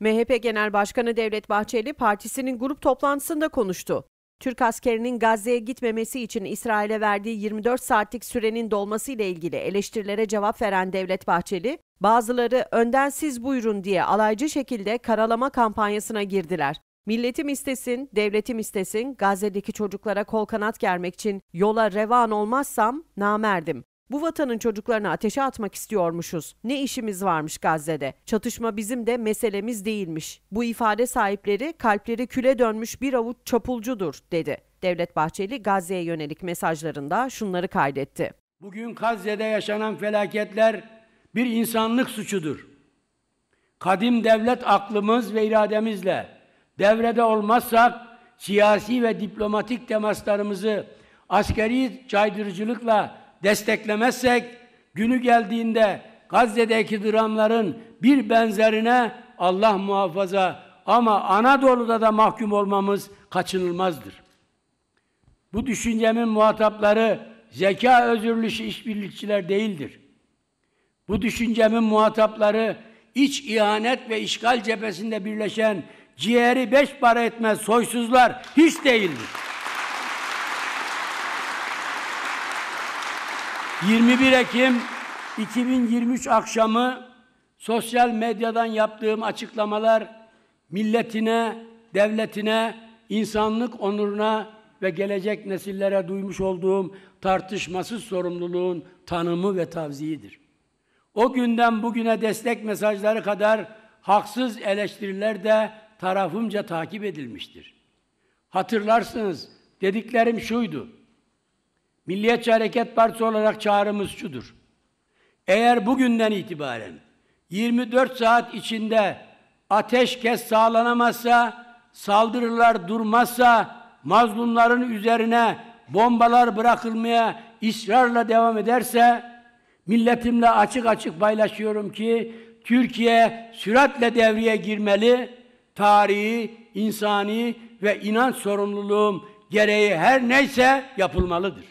MHP Genel Başkanı Devlet Bahçeli partisinin grup toplantısında konuştu. Türk askerinin Gazze'ye gitmemesi için İsrail'e verdiği 24 saatlik sürenin dolması ile ilgili eleştirilere cevap veren Devlet Bahçeli, bazıları önden siz buyurun diye alaycı şekilde karalama kampanyasına girdiler. Milletim istesin, devletim istesin, Gazze'deki çocuklara kol kanat germek için yola revan olmazsam namerdim. Bu vatanın çocuklarını ateşe atmak istiyormuşuz. Ne işimiz varmış Gazze'de? Çatışma bizim de meselemiz değilmiş. Bu ifade sahipleri kalpleri küle dönmüş bir avuç çapulcudur dedi. Devlet Bahçeli Gazze'ye yönelik mesajlarında şunları kaydetti. Bugün Gazze'de yaşanan felaketler bir insanlık suçudur. Kadim devlet aklımız ve irademizle devrede olmazsak siyasi ve diplomatik temaslarımızı askeri caydırıcılıkla desteklemezsek günü geldiğinde Gazze'deki dramların bir benzerine Allah muhafaza ama Anadolu'da da mahkum olmamız kaçınılmazdır. Bu düşüncemin muhatapları zeka özürlü işbirlikçiler değildir. Bu düşüncemin muhatapları iç ihanet ve işgal cephesinde birleşen ciğeri beş para etmez soysuzlar hiç değildir. 21 Ekim 2023 akşamı sosyal medyadan yaptığım açıklamalar milletine, devletine, insanlık onuruna ve gelecek nesillere duymuş olduğum tartışmasız sorumluluğun tanımı ve tavziyidir. O günden bugüne destek mesajları kadar haksız eleştiriler de tarafımca takip edilmiştir. Hatırlarsınız dediklerim şuydu. Milliyetçi Hareket Partisi olarak çağrımız şudur. Eğer bugünden itibaren 24 saat içinde ateşkes sağlanamazsa, saldırılar durmazsa, mazlumların üzerine bombalar bırakılmaya ısrarla devam ederse, milletimle açık açık paylaşıyorum ki, Türkiye süratle devreye girmeli, tarihi, insani ve inanç sorumluluğum gereği her neyse yapılmalıdır.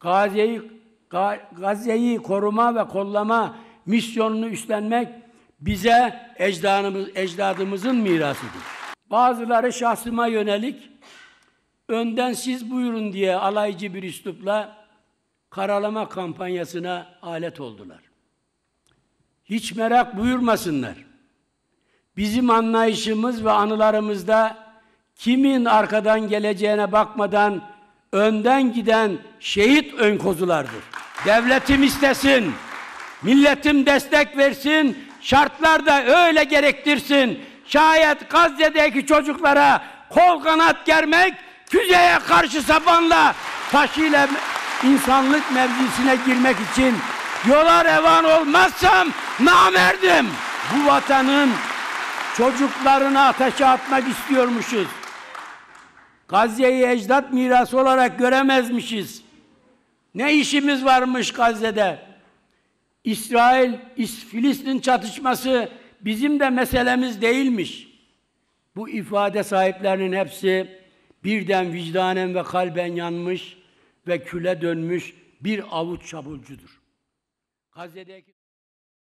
Gazze'yi Gazze'yi koruma ve kollama misyonunu üstlenmek bize ecdadımız, ecdadımızın mirasıdır. Bazıları şahsıma yönelik önden siz buyurun diye alaycı bir üslupla karalama kampanyasına alet oldular. Hiç merak buyurmasınlar. Bizim anlayışımız ve anılarımızda kimin arkadan geleceğine bakmadan önden giden şehit önkozulardır. Devletim istesin, milletim destek versin, şartlar da öyle gerektirsin. Şayet Gazze'deki çocuklara kol kanat germek, füzeye karşı sabanla taşıyla insanlık mevzisine girmek için yola revan olmazsam namerdim. Bu vatanın çocuklarını ateşe atmak istiyormuşuz. Gazze'yi ecdat mirası olarak göremezmişiz. Ne işimiz varmış Gazze'de? İsrail, Filistin çatışması bizim de meselemiz değilmiş. Bu ifade sahiplerinin hepsi birden vicdanen ve kalben yanmış ve küle dönmüş bir avuç çapulcudur. Gazze'deki